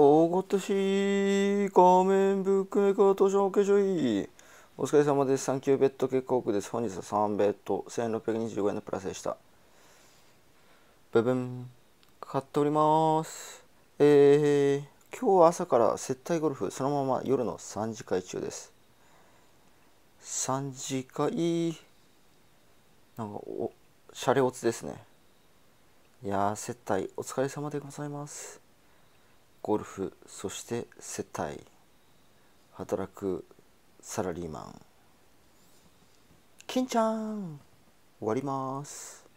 大ごとし、画面ブックメーカー図書保険所いお疲れ様です。サンキューベッド結構奥です。本日は3ベッド、1625円のプラスでした。ブブン、買っております。えー、今日は朝から接待ゴルフ、そのまま夜の3次会中です。3次会、なんかお、シャレオツですね。いやー、接待お疲れ様でございます。ゴルフそして世帯働くサラリーマン金ちゃん終わります